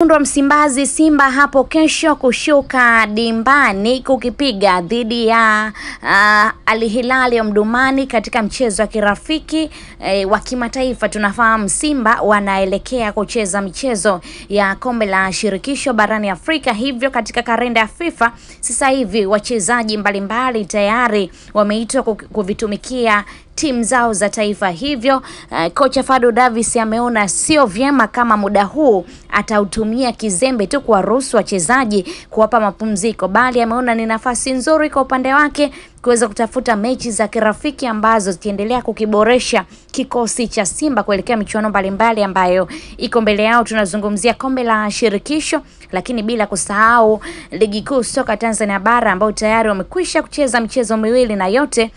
Wekundu wa Msimbazi Simba hapo kesho kushuka dimbani kukipiga dhidi ya uh, Al Hilal ya Mdumani katika mchezo wa kirafiki eh, wa kimataifa. Tunafahamu Simba wanaelekea kucheza michezo ya kombe la shirikisho barani Afrika, hivyo katika kalenda ya FIFA sasa hivi wachezaji mbalimbali tayari wameitwa kuvitumikia timu zao za taifa. Hivyo uh, kocha Fado Davis ameona sio vyema kama muda huu atautumia kizembe tu kuwaruhusu wachezaji kuwapa mapumziko, bali ameona ni nafasi nzuri kwa upande wake kuweza kutafuta mechi za kirafiki ambazo zitaendelea kukiboresha kikosi cha Simba kuelekea michuano mbalimbali ambayo iko mbele yao. Tunazungumzia kombe la shirikisho, lakini bila kusahau ligi kuu soka Tanzania bara ambao tayari wamekwisha kucheza michezo miwili na yote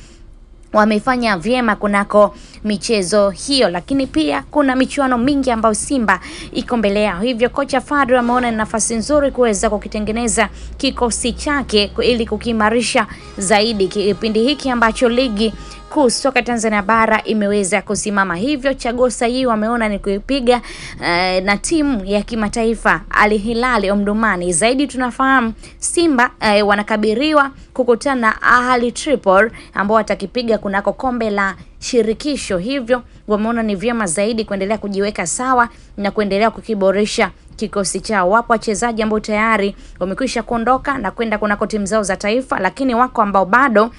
wamefanya vyema kunako michezo hiyo, lakini pia kuna michuano mingi ambayo Simba iko mbele yao. Hivyo kocha Fadlu ameona ni nafasi nzuri kuweza kukitengeneza kikosi chake ili kukiimarisha zaidi kipindi hiki ambacho ligi kuu soka Tanzania bara imeweza kusimama hivyo. chaguo sahihi wameona ni kuipiga eh, na timu ya kimataifa Al Hilal Omdurman. Zaidi tunafahamu Simba eh, wanakabiriwa kukutana na Ahli Tripoli ambao watakipiga kunako kombe la shirikisho, hivyo wameona ni vyema zaidi kuendelea kujiweka sawa na kuendelea kukiboresha kikosi chao. Wapo wachezaji ambao tayari wamekwisha kuondoka na kwenda kunako timu zao za taifa, lakini wako ambao bado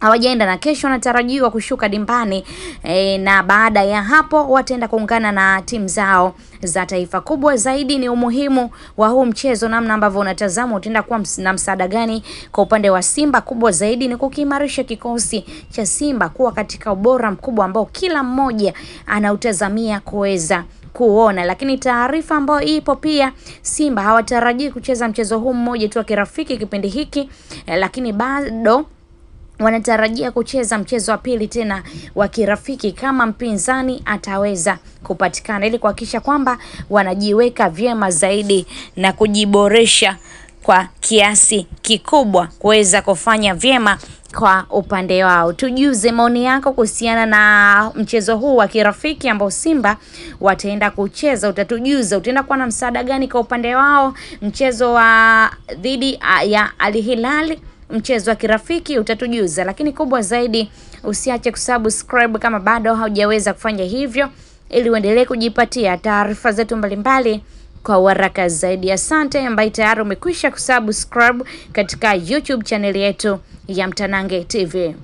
hawajaenda na kesho wanatarajiwa kushuka dimbani e, na baada ya hapo wataenda kuungana na timu zao za taifa. Kubwa zaidi ni umuhimu wa huu mchezo, namna ambavyo unatazama utaenda kuwa na msaada gani kwa upande wa Simba. Kubwa zaidi ni kukiimarisha kikosi cha Simba kuwa katika ubora mkubwa ambao kila mmoja anautazamia kuweza kuona lakini taarifa ambayo ipo pia, Simba hawatarajii kucheza mchezo huu mmoja tu wa kirafiki kipindi hiki, e, lakini bado wanatarajia kucheza mchezo wa pili tena wa kirafiki kama mpinzani ataweza kupatikana, ili kuhakikisha kwamba wanajiweka vyema zaidi na kujiboresha kwa kiasi kikubwa kuweza kufanya vyema kwa upande wao. Tujuze maoni yako kuhusiana na mchezo huu wa kirafiki ambao Simba wataenda kucheza. Utatujuza utaenda kuwa na msaada gani kwa upande wao mchezo wa dhidi ya Al Hilal mchezo wa kirafiki utatujuza, lakini kubwa zaidi usiache kusubscribe kama bado haujaweza kufanya hivyo, ili uendelee kujipatia taarifa zetu mbalimbali kwa waraka zaidi. Asante ambaye tayari umekwisha kusubscribe katika YouTube chaneli yetu ya Mtanange TV.